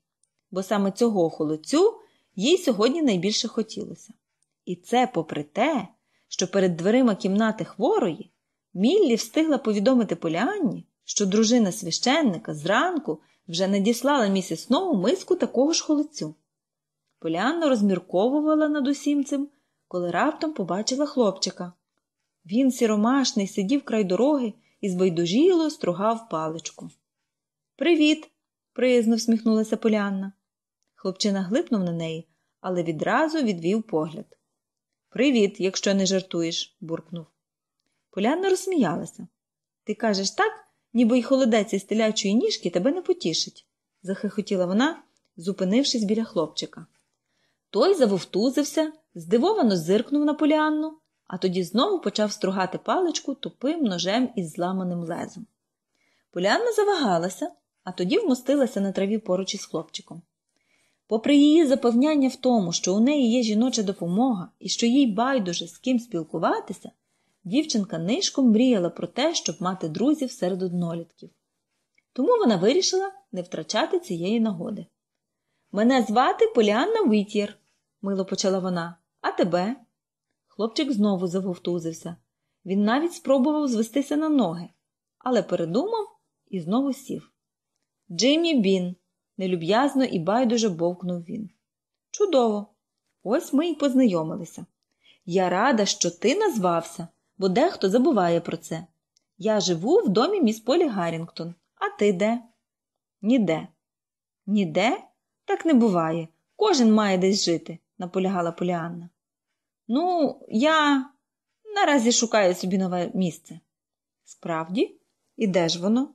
бо саме цього холодцю їй сьогодні найбільше хотілося. І це попри те, що перед дверима кімнати хворої Міллі встигла повідомити Поліанні, що дружина священника зранку вже надіслала місіс Сноу миску такого ж холодцю. Поліанна розмірковувала над усім цим, коли раптом побачила хлопчика. Він сіромашний сидів край дороги і збайдужіло стругав паличку. Привіт, приязно всміхнулася Поліанна. Хлопчина глипнув на неї, але відразу відвів погляд. Привіт, якщо не жартуєш, буркнув. Полянна розсміялася. Ти кажеш так, ніби й холодець із телячої ніжки тебе не потішить, захихотіла вона, зупинившись біля хлопчика. Той завовтузився, здивовано зиркнув на поліанну, а тоді знову почав стругати паличку тупим ножем із зламаним лезом. Поліанна завагалася, а тоді вмостилася на траві поруч із хлопчиком. Попри її запевняння в тому, що у неї є жіноча допомога і що їй байдуже з ким спілкуватися, дівчинка нишком мріяла про те, щоб мати друзів серед однолітків. Тому вона вирішила не втрачати цієї нагоди. Мене звати Поліанна Витєр, мило почала вона, а тебе? Хлопчик знову завовтузився. Він навіть спробував звестися на ноги, але передумав і знову сів. Джиммі Бін, нелюб'язно і байдуже бовкнув він. Чудово! Ось ми й познайомилися. Я рада, що ти назвався, бо дехто забуває про це. Я живу в домі міс Полі Гаррінгтон, а ти де? Ніде. Ніде? Так не буває. Кожен має десь жити, наполягала Поліанна. Ну, я наразі шукаю собі нове місце. Справді, і де ж воно?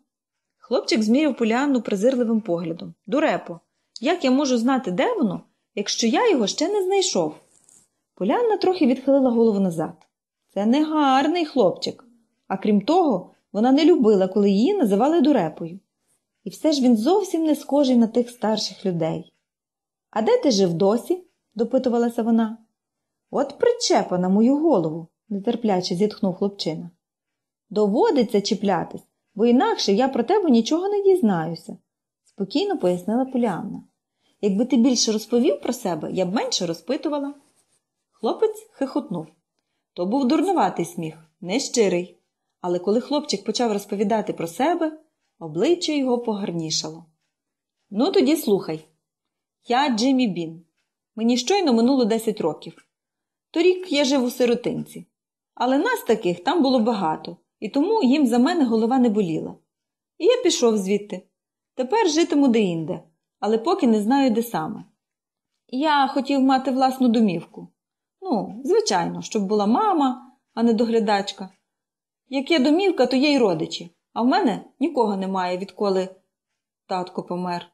Хлопчик зміряв поліанну презирливим поглядом. Дурепо, як я можу знати, де воно, якщо я його ще не знайшов? Поліанна трохи відхилила голову назад. Це не гарний хлопчик. А крім того, вона не любила, коли її називали дурепою. І все ж він зовсім не схожий на тих старших людей. А де ти жив досі? допитувалася вона. От причепа на мою голову, нетерпляче зітхнув хлопчина. Доводиться чіплятись бо інакше я про тебе нічого не дізнаюся, спокійно пояснила Поліанна. Якби ти більше розповів про себе, я б менше розпитувала. Хлопець хихотнув. То був дурнуватий сміх, нещирий. Але коли хлопчик почав розповідати про себе, обличчя його погарнішало. Ну, тоді слухай. Я Джиммі Бін. Мені щойно минуло 10 років. Торік я жив у сиротинці, але нас таких там було багато і тому їм за мене голова не боліла. І я пішов звідти. Тепер житиму деінде, але поки не знаю, де саме. Я хотів мати власну домівку. Ну, звичайно, щоб була мама, а не доглядачка. Як є домівка, то є й родичі, а в мене нікого немає, відколи татко помер.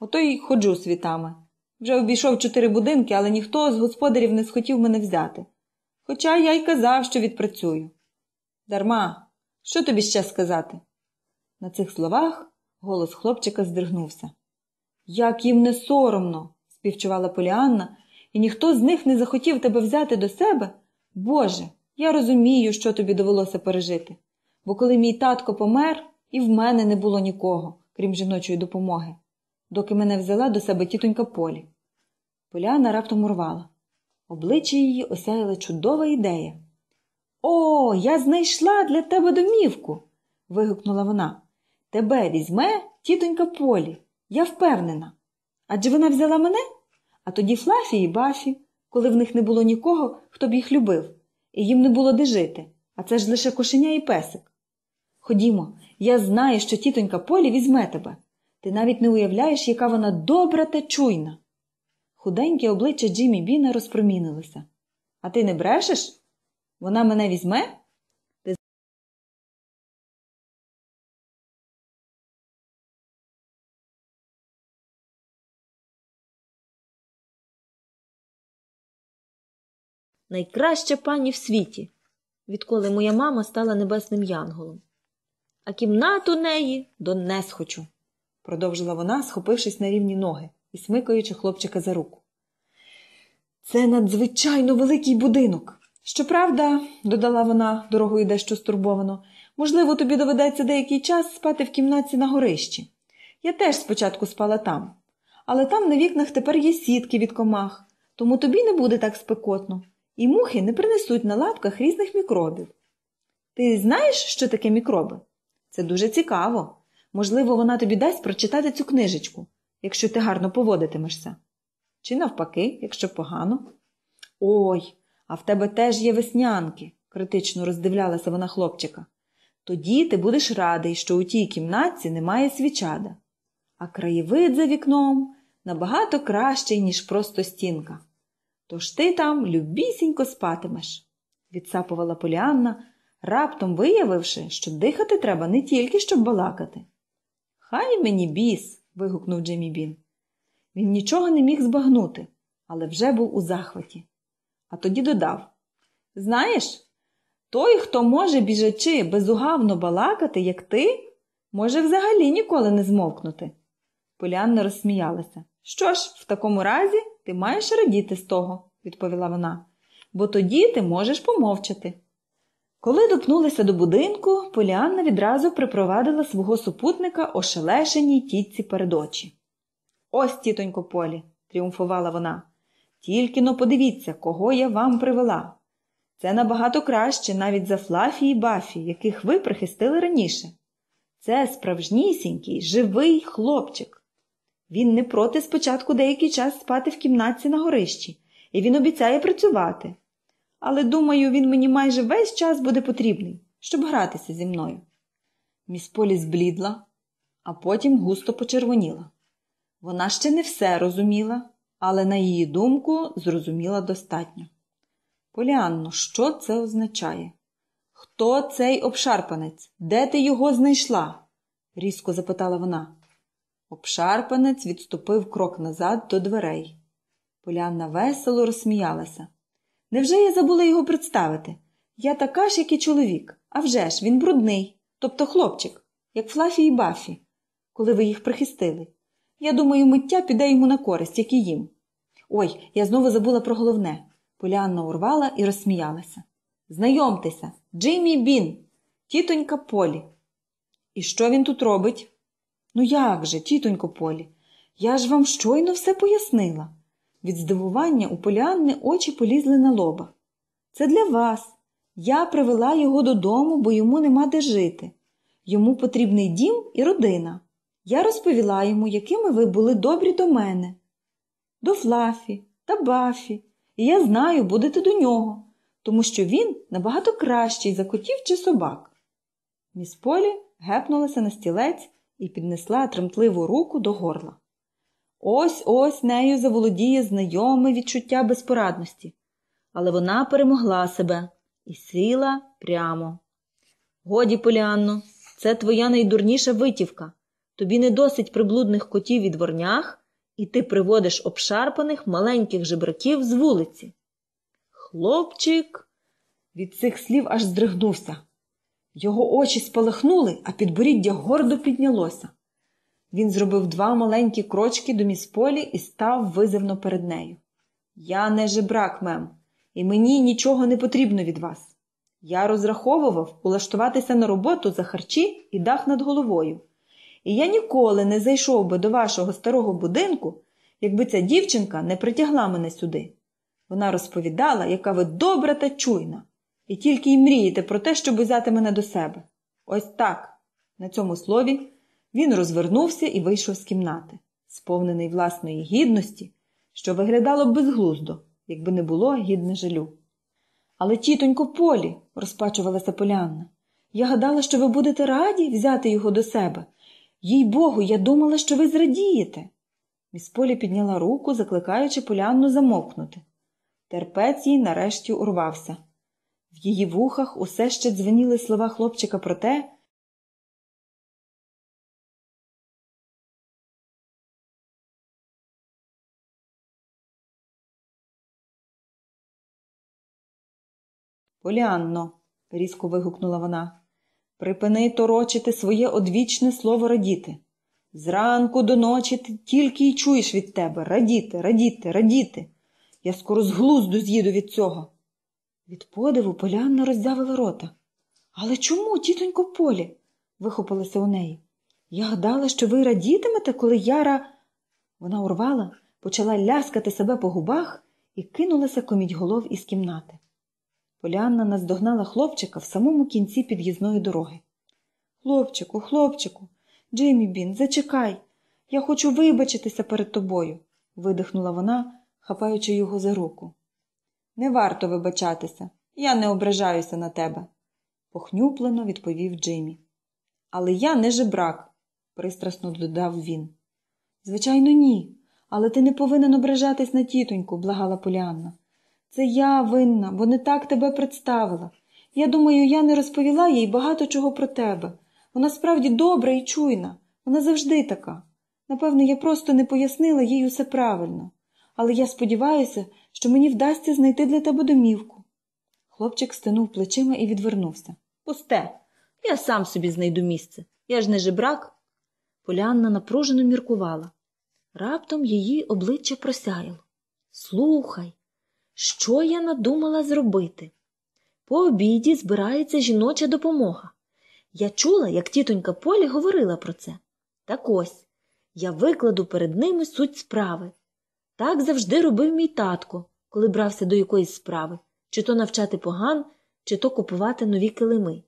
Ото й ходжу світами. Вже обійшов чотири будинки, але ніхто з господарів не схотів мене взяти. Хоча я й казав, що відпрацюю. Дарма, що тобі ще сказати? На цих словах голос хлопчика здригнувся. Як їм не соромно, співчувала Поліанна, і ніхто з них не захотів тебе взяти до себе. Боже, я розумію, що тобі довелося пережити. Бо коли мій татко помер, і в мене не було нікого, крім жіночої допомоги, доки мене взяла до себе тітонька Полі. Поліанна раптом урвала. Обличчя її осяяла чудова ідея. О, я знайшла для тебе домівку. вигукнула вона. Тебе візьме тітонька Полі, я впевнена. Адже вона взяла мене, а тоді Флафі і Бафі, коли в них не було нікого, хто б їх любив, і їм не було де жити, а це ж лише кошеня і песик. Ходімо, я знаю, що тітонька Полі візьме тебе. Ти навіть не уявляєш, яка вона добра та чуйна. Худеньке обличчя Джиммі Біна розпромінилося. А ти не брешеш? Вона мене візьме? Найкраща пані в світі, відколи моя мама стала небесним янголом. А кімнату неї донес хочу, продовжила вона, схопившись на рівні ноги і смикаючи хлопчика за руку. Це надзвичайно великий будинок. Щоправда, додала вона, дорогою дещо стурбовано, можливо, тобі доведеться деякий час спати в кімнаті на горищі. Я теж спочатку спала там, але там на вікнах тепер є сітки від комах, тому тобі не буде так спекотно, і мухи не принесуть на лапках різних мікробів. Ти знаєш, що таке мікроби? Це дуже цікаво. Можливо, вона тобі дасть прочитати цю книжечку, якщо ти гарно поводитимешся. Чи навпаки, якщо погано. Ой, а в тебе теж є веснянки, критично роздивлялася вона хлопчика. Тоді ти будеш радий, що у тій кімнатці немає свічада, а краєвид за вікном набагато кращий, ніж просто стінка. Тож ти там любісінько спатимеш, відсапувала Поліанна, раптом виявивши, що дихати треба не тільки, щоб балакати. Хай мені біс. вигукнув Джиммі Бін. Він нічого не міг збагнути, але вже був у захваті а тоді додав Знаєш, той, хто може, біжачи, безугавно балакати, як ти, може взагалі ніколи не змовкнути. Поліанна розсміялася. Що ж, в такому разі ти маєш радіти з того, відповіла вона, бо тоді ти можеш помовчати. Коли допнулися до будинку, Поліанна відразу припровадила свого супутника ошелешеній тітці перед очі. Ось, тітонько Полі, тріумфувала вона. Тільки но подивіться, кого я вам привела. Це набагато краще навіть за Флафі і Бафі, яких ви прихистили раніше. Це справжнісінький, живий хлопчик. Він не проти спочатку деякий час спати в кімнатці на горищі, і він обіцяє працювати. Але, думаю, він мені майже весь час буде потрібний, щоб гратися зі мною. Міс Полі зблідла, а потім густо почервоніла. Вона ще не все розуміла, але, на її думку, зрозуміла достатньо. Поліанно, що це означає? Хто цей обшарпанець? Де ти його знайшла? різко запитала вона. Обшарпанець відступив крок назад до дверей. Поліанна весело розсміялася. Невже я забула його представити? Я така ж, як і чоловік. А вже ж, він брудний, тобто хлопчик, як Флафі і Бафі, коли ви їх прихистили. Я думаю, миття піде йому на користь, як і їм. Ой, я знову забула про головне. Поліанна урвала і розсміялася. Знайомтеся, Джиммі Бін, тітонька Полі. І що він тут робить? Ну, як же, тітонько Полі, я ж вам щойно все пояснила. Від здивування у Поліанни очі полізли на лоба. Це для вас. Я привела його додому, бо йому нема де жити. Йому потрібний дім і родина. Я розповіла йому, якими ви були добрі до мене до Флафі та Бафі, і я знаю, будете до нього, тому що він набагато кращий за котів чи собак. Міс Полі гепнулася на стілець і піднесла тремтливу руку до горла. Ось ось нею заволодіє знайоме відчуття безпорадності, але вона перемогла себе і сіла прямо. Годі, Поліанно, це твоя найдурніша витівка. Тобі не досить приблудних котів і дворнях, і ти приводиш обшарпаних маленьких жебраків з вулиці. Хлопчик від цих слів аж здригнувся. Його очі спалахнули, а підборіддя гордо піднялося. Він зробив два маленькі крочки до місполі і став визивно перед нею. Я не жебрак, мем, і мені нічого не потрібно від вас. Я розраховував улаштуватися на роботу за харчі і дах над головою. І я ніколи не зайшов би до вашого старого будинку, якби ця дівчинка не притягла мене сюди. Вона розповідала, яка ви добра та чуйна, і тільки й мрієте про те, щоб взяти мене до себе. Ось так. На цьому слові він розвернувся і вийшов з кімнати, сповнений власної гідності, що виглядало б безглуздо, якби не було гідне жалю. Але, тітонько, Полі, розпачувалася Полянна, я гадала, що ви будете раді взяти його до себе. Їй богу, я думала, що ви зрадієте. Міс Полі підняла руку, закликаючи Полянну замовкнути. Терпець їй нарешті урвався. В її вухах усе ще дзвеніли слова хлопчика про те, Поліанно, різко вигукнула вона. Припини торочити своє одвічне слово радіти. Зранку до ночі ти тільки й чуєш від тебе радіти, радіти, радіти. Я скоро з глузду з'їду від цього. Від подиву Полянна роззявила рота. Але чому, тітонько, полі? вихопилася у неї. Я гадала, що ви радітимете, коли яра. Вона урвала, почала ляскати себе по губах і кинулася коміть голов із кімнати. Поліанна наздогнала хлопчика в самому кінці під'їзної дороги. Хлопчику, хлопчику, Джиммі Бін, зачекай. Я хочу вибачитися перед тобою, видихнула вона, хапаючи його за руку. Не варто вибачатися, я не ображаюся на тебе, похнюплено відповів Джиммі. Але я не жебрак, пристрасно додав він. Звичайно, ні, але ти не повинен ображатись на тітоньку, благала Поліанна. Це я винна, бо не так тебе представила. Я думаю, я не розповіла їй багато чого про тебе. Вона справді добра і чуйна, вона завжди така. Напевно, я просто не пояснила їй усе правильно, але я сподіваюся, що мені вдасться знайти для тебе домівку. Хлопчик стинув плечима і відвернувся. Пусте, я сам собі знайду місце. Я ж не жебрак. Полянна напружено міркувала. Раптом її обличчя просяяло. Слухай, що я надумала зробити? По обіді збирається жіноча допомога. Я чула, як тітонька Полі говорила про це. Так ось я викладу перед ними суть справи. Так завжди робив мій татко, коли брався до якоїсь справи, чи то навчати поган, чи то купувати нові килими.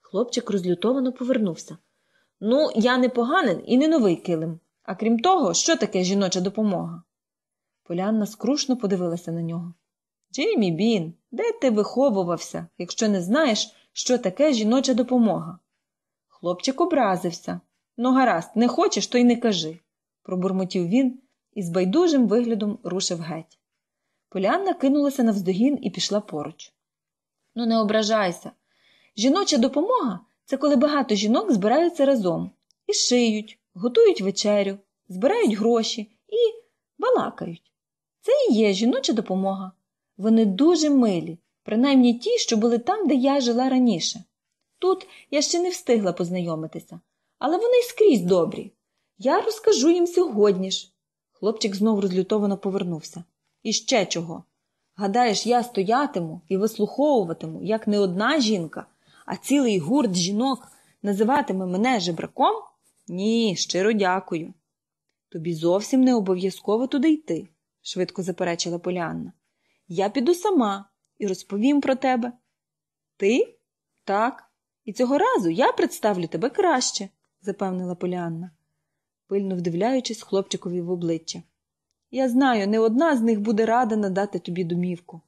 Хлопчик розлютовано повернувся. Ну, я не поганин і не новий килим. А крім того, що таке жіноча допомога? Полянна скрушно подивилася на нього. Джеймі Бін, де ти виховувався, якщо не знаєш, що таке жіноча допомога? Хлопчик образився. Ну, гаразд, не хочеш, то й не кажи, пробурмотів він і з байдужим виглядом рушив геть. Полянна кинулася навздогін і пішла поруч. Ну, не ображайся. Жіноча допомога це коли багато жінок збираються разом і шиють, готують вечерю, збирають гроші і балакають. Це і є жіноча допомога. Вони дуже милі, принаймні ті, що були там, де я жила раніше. Тут я ще не встигла познайомитися, але вони й скрізь добрі. Я розкажу їм сьогодні ж. Хлопчик знов розлютовано повернувся. І ще чого. Гадаєш, я стоятиму і вислуховуватиму, як не одна жінка, а цілий гурт жінок називатиме мене жебраком? Ні, щиро дякую. Тобі зовсім не обов'язково туди йти швидко заперечила Поліанна. Я піду сама і розповім про тебе. Ти? Так. І цього разу я представлю тебе краще, запевнила Поліанна, пильно вдивляючись хлопчикові в обличчя. Я знаю, не одна з них буде рада надати тобі домівку.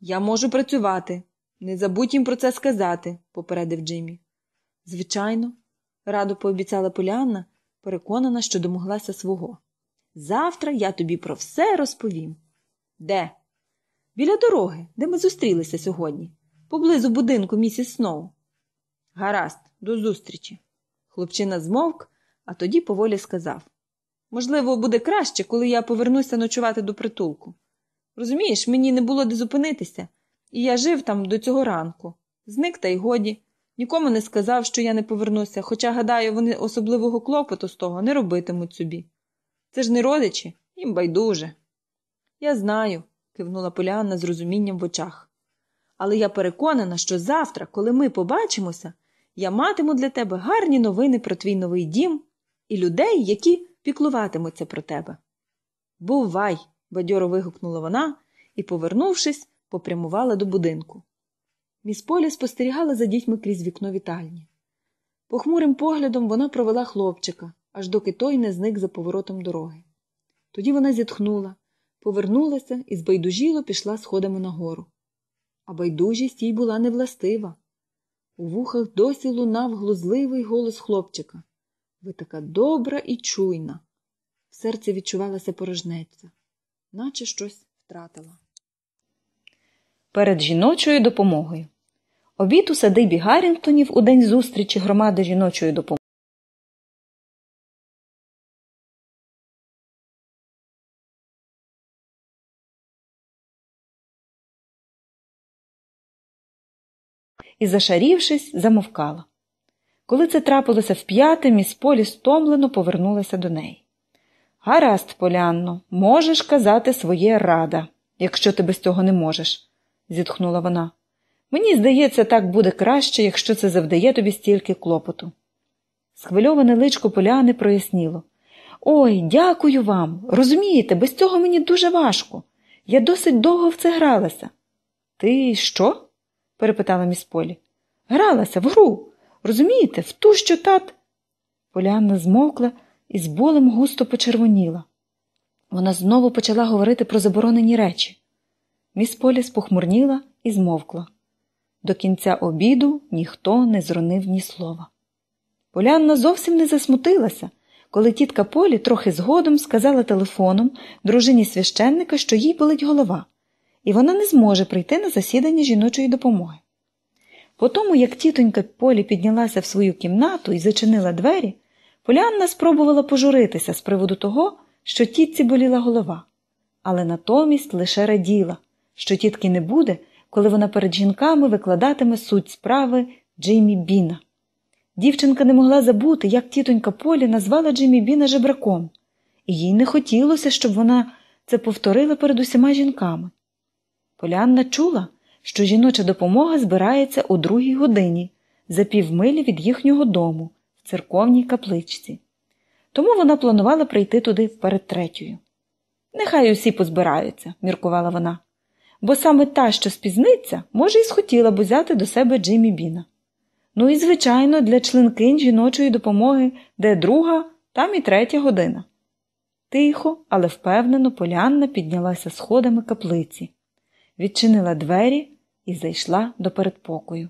Я можу працювати. Не забудь їм про це сказати, попередив Джиммі. Звичайно, радо пообіцяла Поліанна, переконана, що домоглася свого. Завтра я тобі про все розповім. Де? Біля дороги, де ми зустрілися сьогодні, поблизу будинку місіс Сноу. Гаразд, до зустрічі. Хлопчина змовк, а тоді поволі сказав можливо, буде краще, коли я повернуся ночувати до притулку. Розумієш, мені не було де зупинитися, і я жив там до цього ранку. Зник та й годі. Нікому не сказав, що я не повернуся, хоча, гадаю, вони особливого клопоту з того не робитимуть собі. Це ж не родичі, їм байдуже. Я знаю, кивнула Поліанна з розумінням в очах. Але я переконана, що завтра, коли ми побачимося, я матиму для тебе гарні новини про твій новий дім і людей, які піклуватимуться про тебе. Бувай! бадьоро вигукнула вона і, повернувшись, попрямувала до будинку. Міс Полі спостерігала за дітьми крізь вікно вітальні. Похмурим поглядом вона провела хлопчика, аж доки той не зник за поворотом дороги. Тоді вона зітхнула, повернулася і збайдужіло пішла сходами нагору. А байдужість їй була невластива. У вухах досі лунав глузливий голос хлопчика. Ви така добра і чуйна. В серці відчувалася порожнеця, наче щось втратила. Перед жіночою допомогою. Обід у садибі Гаррінгтонів у день зустрічі громади жіночої допомоги. і, зашарівшись, замовкала. Коли це трапилося вп'яте, міс Полі стомлено повернулася до неї. Гаразд, Полянно, можеш казати своє рада, якщо ти без цього не можеш, зітхнула вона. Мені здається, так буде краще, якщо це завдає тобі стільки клопоту. Схвильоване личко поляни проясніло. Ой, дякую вам. Розумієте, без цього мені дуже важко. Я досить довго в це гралася. Ти що? перепитала міс Полі. Гралася в гру. Розумієте, в ту, що тат. Поліанна змовкла і з болем густо почервоніла. Вона знову почала говорити про заборонені речі. Міс Полі спохмурніла і змовкла. До кінця обіду ніхто не зронив ні слова. Полянна зовсім не засмутилася, коли тітка Полі трохи згодом сказала телефоном дружині священника, що їй болить голова і вона не зможе прийти на засідання жіночої допомоги. По тому, як тітонька Полі піднялася в свою кімнату і зачинила двері, Поліанна спробувала пожуритися з приводу того, що тітці боліла голова, але натомість лише раділа, що тітки не буде, коли вона перед жінками викладатиме суть справи Джеймі Біна. Дівчинка не могла забути, як тітонька Полі назвала Джиммі Біна жебраком, і їй не хотілося, щоб вона це повторила перед усіма жінками. Поліанна чула, що жіноча допомога збирається о другій годині за півмилі від їхнього дому в церковній капличці. Тому вона планувала прийти туди перед третьою. Нехай усі позбираються, міркувала вона, бо саме та, що спізниться, може, і схотіла б взяти до себе Джиммі Біна. Ну і, звичайно, для членкинь жіночої допомоги, де друга, там і третя година. Тихо, але впевнено, Полянна піднялася сходами каплиці відчинила двері і зайшла до передпокою.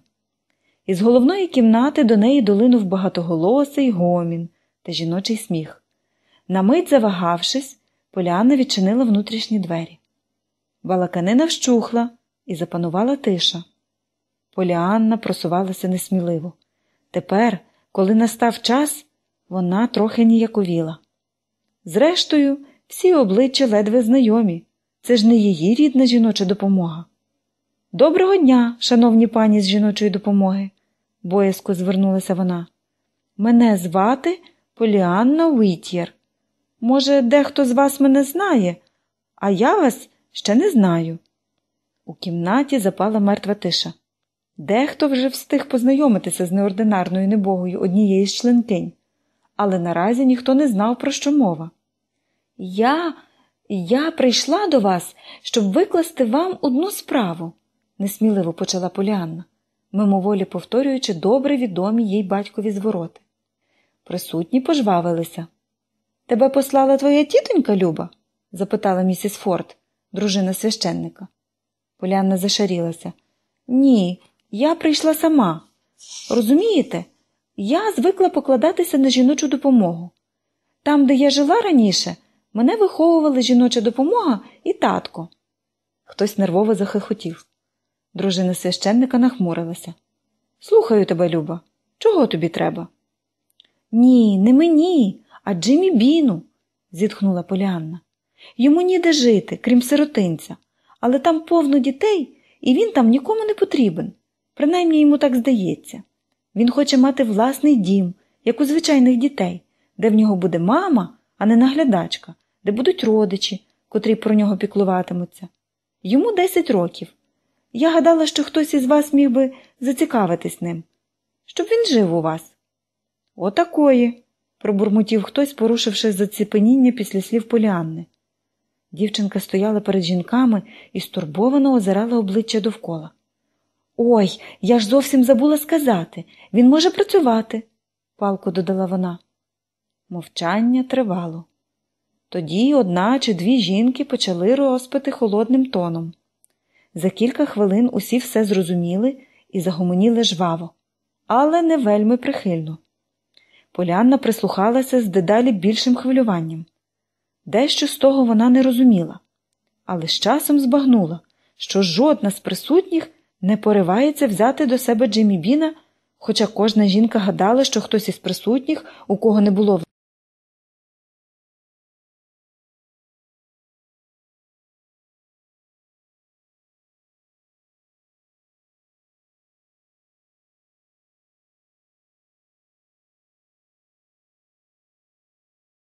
Із головної кімнати до неї долинув багатоголосий гомін та жіночий сміх. На мить завагавшись, Поляна відчинила внутрішні двері. Балаканина вщухла і запанувала тиша. Поліанна просувалася несміливо. Тепер, коли настав час, вона трохи ніяковіла. Зрештою, всі обличчя ледве знайомі, це ж не її рідна жіноча допомога. Доброго дня, шановні пані з жіночої допомоги, боязко звернулася вона. Мене звати Поліанна Уіт'єр. Може, дехто з вас мене знає, а я вас ще не знаю. У кімнаті запала мертва тиша. Дехто вже встиг познайомитися з неординарною небогою однієї з членкинь, але наразі ніхто не знав, про що мова. Я я прийшла до вас, щоб викласти вам одну справу, несміливо почала Поліанна, мимоволі повторюючи добре відомі їй батькові звороти. Присутні пожвавилися. Тебе послала твоя тітонька Люба? запитала місіс Форд, дружина священника. Поліанна зашарілася. Ні, я прийшла сама. Розумієте, я звикла покладатися на жіночу допомогу. Там, де я жила раніше, Мене виховували жіноча допомога і татко. Хтось нервово захихотів. Дружина священника нахмурилася. Слухаю тебе, Люба, чого тобі треба? Ні, не мені, а Джимі Біну, зітхнула Поліанна. Йому ніде жити, крім сиротинця, але там повно дітей, і він там нікому не потрібен. Принаймні йому так здається. Він хоче мати власний дім, як у звичайних дітей, де в нього буде мама, а не наглядачка, де будуть родичі, котрі про нього піклуватимуться. Йому 10 років. Я гадала, що хтось із вас міг би зацікавитись ним, щоб він жив у вас. Отакої, пробурмотів хтось, порушивши заціпеніння після слів Поліанни. Дівчинка стояла перед жінками і стурбовано озирала обличчя довкола. Ой, я ж зовсім забула сказати. Він може працювати, палко додала вона. Мовчання тривало. Тоді одна чи дві жінки почали розпити холодним тоном. За кілька хвилин усі все зрозуміли і загомоніли жваво, але не вельми прихильно. Полянна прислухалася з дедалі більшим хвилюванням. Дещо з того вона не розуміла, але з часом збагнула, що жодна з присутніх не поривається взяти до себе Джиммі Біна, хоча кожна жінка гадала, що хтось із присутніх, у кого не було